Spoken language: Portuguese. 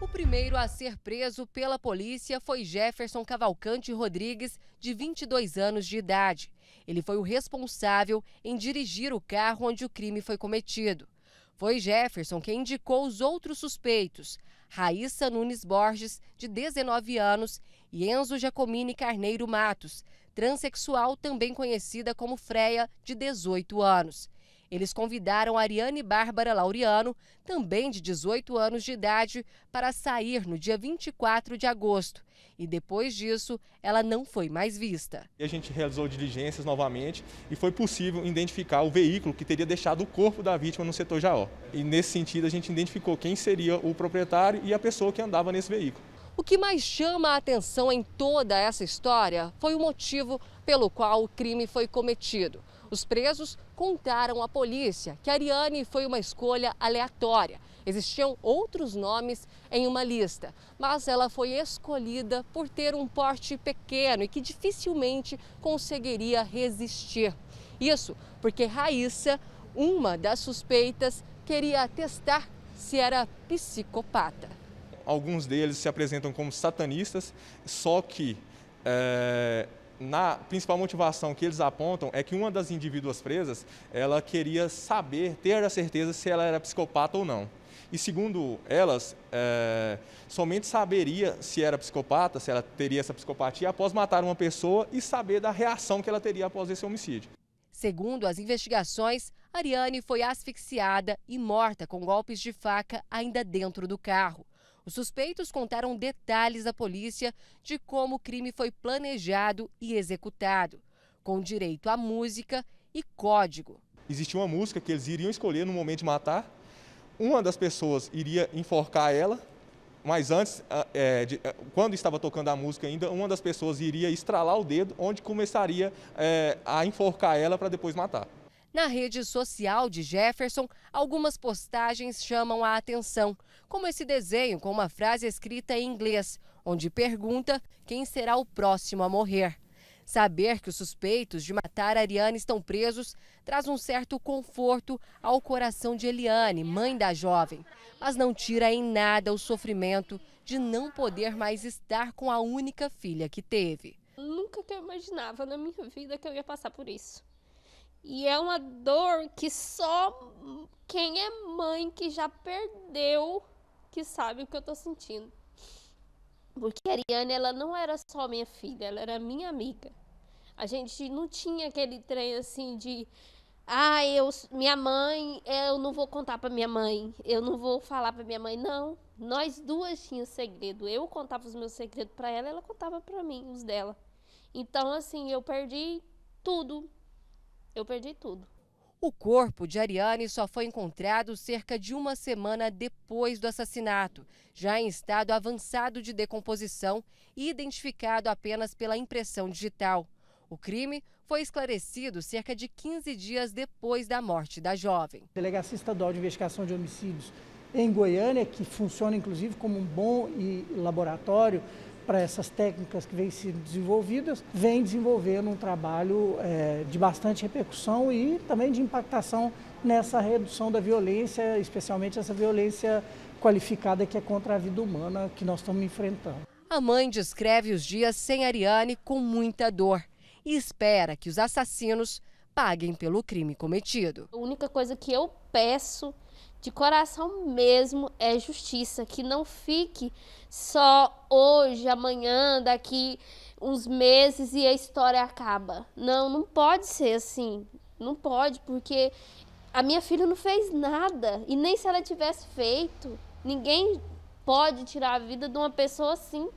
O primeiro a ser preso pela polícia foi Jefferson Cavalcante Rodrigues, de 22 anos de idade. Ele foi o responsável em dirigir o carro onde o crime foi cometido. Foi Jefferson quem indicou os outros suspeitos: Raíssa Nunes Borges, de 19 anos, e Enzo Jacomini Carneiro Matos, transexual também conhecida como Freia, de 18 anos. Eles convidaram Ariane Bárbara Laureano, também de 18 anos de idade, para sair no dia 24 de agosto. E depois disso, ela não foi mais vista. A gente realizou diligências novamente e foi possível identificar o veículo que teria deixado o corpo da vítima no setor Jaó. E nesse sentido, a gente identificou quem seria o proprietário e a pessoa que andava nesse veículo. O que mais chama a atenção em toda essa história foi o motivo pelo qual o crime foi cometido. Os presos contaram à polícia que Ariane foi uma escolha aleatória. Existiam outros nomes em uma lista, mas ela foi escolhida por ter um porte pequeno e que dificilmente conseguiria resistir. Isso porque Raíssa, uma das suspeitas, queria testar se era psicopata. Alguns deles se apresentam como satanistas, só que é na principal motivação que eles apontam é que uma das indivíduas presas, ela queria saber, ter a certeza se ela era psicopata ou não. E segundo elas, é, somente saberia se era psicopata, se ela teria essa psicopatia após matar uma pessoa e saber da reação que ela teria após esse homicídio. Segundo as investigações, Ariane foi asfixiada e morta com golpes de faca ainda dentro do carro. Os suspeitos contaram detalhes à polícia de como o crime foi planejado e executado, com direito à música e código. Existia uma música que eles iriam escolher no momento de matar. Uma das pessoas iria enforcar ela, mas antes, ah, é, de, ah, quando estava tocando a música ainda, uma das pessoas iria estralar o dedo, onde começaria é, a enforcar ela para depois matar. Na rede social de Jefferson, algumas postagens chamam a atenção, como esse desenho com uma frase escrita em inglês, onde pergunta quem será o próximo a morrer. Saber que os suspeitos de matar Ariane estão presos traz um certo conforto ao coração de Eliane, mãe da jovem, mas não tira em nada o sofrimento de não poder mais estar com a única filha que teve. Nunca que eu imaginava na minha vida que eu ia passar por isso. E é uma dor que só quem é mãe que já perdeu que sabe o que eu tô sentindo. Porque a Ariane, ela não era só minha filha, ela era minha amiga. A gente não tinha aquele trem assim de ah, eu, minha mãe, eu não vou contar para minha mãe, eu não vou falar para minha mãe, não. Nós duas tínhamos segredo. Eu contava os meus segredos para ela, ela contava para mim os dela. Então assim, eu perdi tudo eu perdi tudo. O corpo de Ariane só foi encontrado cerca de uma semana depois do assassinato, já em estado avançado de decomposição e identificado apenas pela impressão digital. O crime foi esclarecido cerca de 15 dias depois da morte da jovem. A Delegacia Estadual de Investigação de Homicídios em Goiânia, que funciona inclusive como um bom laboratório para essas técnicas que vêm sendo desenvolvidas, vem desenvolvendo um trabalho é, de bastante repercussão e também de impactação nessa redução da violência, especialmente essa violência qualificada que é contra a vida humana que nós estamos enfrentando. A mãe descreve os dias sem Ariane com muita dor e espera que os assassinos paguem pelo crime cometido. A única coisa que eu peço de coração mesmo é justiça, que não fique só hoje, amanhã, daqui uns meses e a história acaba. Não, não pode ser assim. Não pode, porque a minha filha não fez nada e nem se ela tivesse feito, ninguém pode tirar a vida de uma pessoa assim.